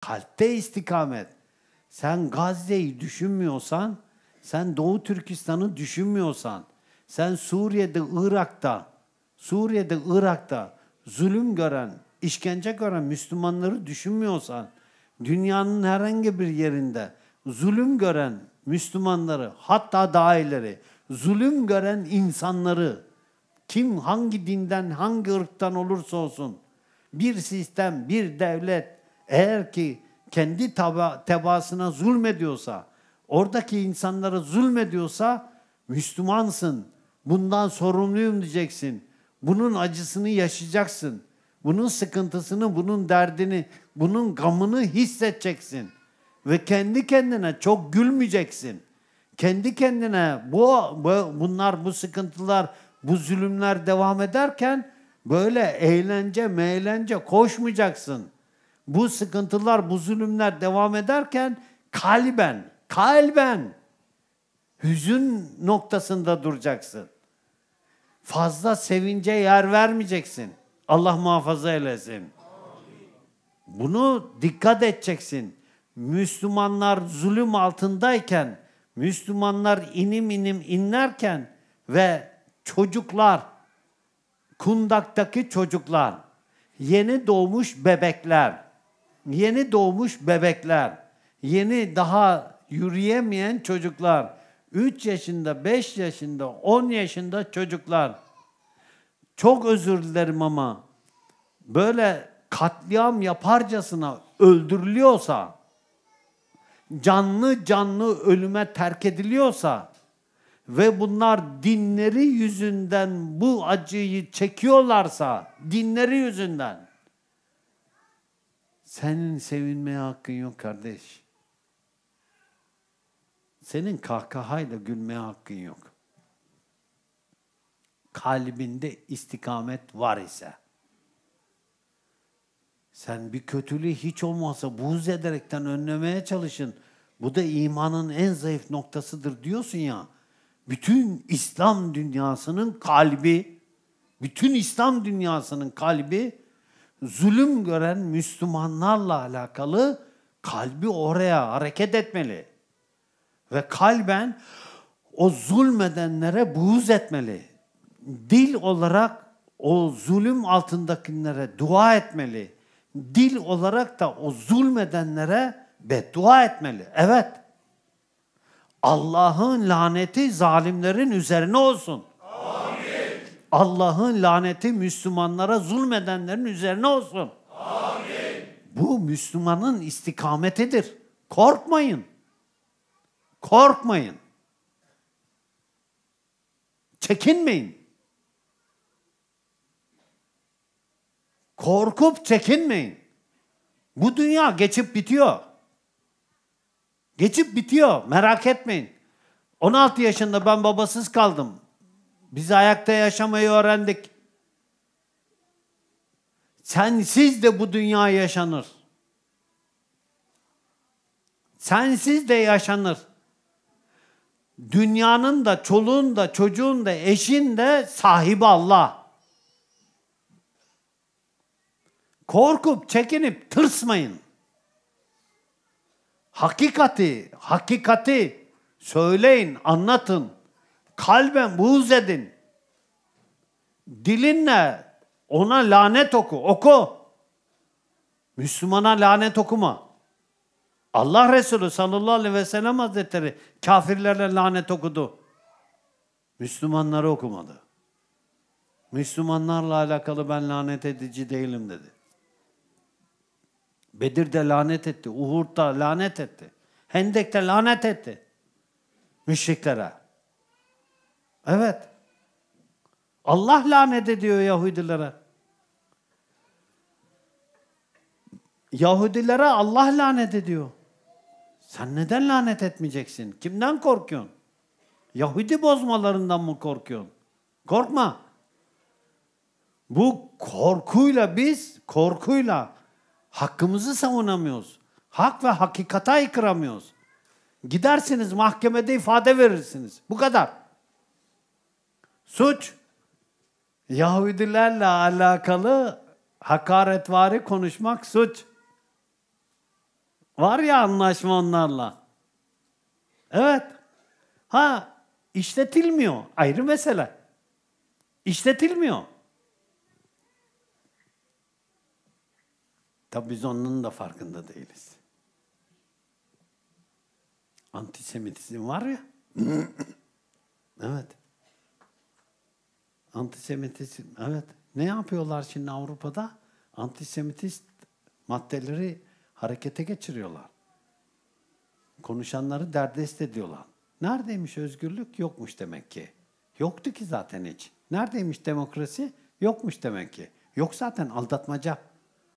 kalpte istikamet. Sen Gazze'yi düşünmüyorsan, sen Doğu Türkistan'ı düşünmüyorsan, sen Suriye'de, Irak'ta, Suriye'de, Irak'ta zulüm gören, işkence gören Müslümanları düşünmüyorsan, dünyanın herhangi bir yerinde zulüm gören Müslümanları, hatta dahileri, zulüm gören insanları, kim hangi dinden, hangi ırktan olursa olsun, bir sistem, bir devlet, eğer ki kendi teba, tebaasına zulmediyorsa, oradaki insanlara zulmediyorsa Müslümansın. Bundan sorumluyum diyeceksin. Bunun acısını yaşayacaksın. Bunun sıkıntısını, bunun derdini, bunun gamını hissedeceksin. Ve kendi kendine çok gülmeyeceksin. Kendi kendine bu, bu bunlar bu sıkıntılar, bu zulümler devam ederken böyle eğlence, meğlence koşmayacaksın.'' bu sıkıntılar, bu zulümler devam ederken kalben, kalben hüzün noktasında duracaksın. Fazla sevince yer vermeyeceksin. Allah muhafaza eylesin. Bunu dikkat edeceksin. Müslümanlar zulüm altındayken, Müslümanlar inim inim inlerken ve çocuklar, kundaktaki çocuklar, yeni doğmuş bebekler, yeni doğmuş bebekler, yeni daha yürüyemeyen çocuklar, 3 yaşında, 5 yaşında, 10 yaşında çocuklar. Çok özür dilerim ama böyle katliam yaparcasına öldürülüyorsa, canlı canlı ölüme terk ediliyorsa ve bunlar dinleri yüzünden bu acıyı çekiyorlarsa, dinleri yüzünden senin sevinmeye hakkın yok kardeş. Senin kahkahayla gülmeye hakkın yok. Kalbinde istikamet var ise. Sen bir kötülüğü hiç olmazsa buğz ederekten önlemeye çalışın. Bu da imanın en zayıf noktasıdır diyorsun ya. Bütün İslam dünyasının kalbi, bütün İslam dünyasının kalbi zulüm gören Müslümanlarla alakalı kalbi oraya hareket etmeli. Ve kalben o zulmedenlere buğz etmeli. Dil olarak o zulüm altındakilere dua etmeli. Dil olarak da o zulmedenlere beddua etmeli. Evet. Allah'ın laneti zalimlerin üzerine olsun. Allah'ın laneti Müslümanlara zulmedenlerin üzerine olsun. Amin. Bu Müslümanın istikametidir. Korkmayın. Korkmayın. Çekinmeyin. Korkup çekinmeyin. Bu dünya geçip bitiyor. Geçip bitiyor. Merak etmeyin. 16 yaşında ben babasız kaldım. Biz ayakta yaşamayı öğrendik. Sensiz de bu dünya yaşanır. Sensiz de yaşanır. Dünyanın da, çoluğun da, çocuğun da, eşin de sahibi Allah. Korkup, çekinip, tırsmayın. Hakikati, hakikati söyleyin, anlatın kalben buğz edin. Dilinle ona lanet oku, oku. Müslümana lanet okuma. Allah Resulü sallallahu aleyhi ve sellem hazretleri kafirlerle lanet okudu. Müslümanları okumadı. Müslümanlarla alakalı ben lanet edici değilim dedi. Bedir'de lanet etti, Uhud'da lanet etti, Hendek'te lanet etti müşriklere. Evet. Allah lanet ediyor Yahudilere. Yahudilere Allah lanet ediyor. Sen neden lanet etmeyeceksin? Kimden korkuyorsun? Yahudi bozmalarından mı korkuyorsun? Korkma. Bu korkuyla biz, korkuyla hakkımızı savunamıyoruz. Hak ve hakikata yıkıramıyoruz. Gidersiniz mahkemede ifade verirsiniz. Bu kadar. Suç Yahudilerle alakalı hakaretvari konuşmak suç. Var ya anlaşma onlarla. Evet. Ha işletilmiyor. Ayrı mesele. İşletilmiyor. Tabi biz onun da farkında değiliz. Antisemitizm var ya. evet. Antisemitizm. Evet. Ne yapıyorlar şimdi Avrupa'da? Antisemitist maddeleri harekete geçiriyorlar. Konuşanları derdest ediyorlar. Neredeymiş özgürlük? Yokmuş demek ki. Yoktu ki zaten hiç. Neredeymiş demokrasi? Yokmuş demek ki. Yok zaten aldatmaca.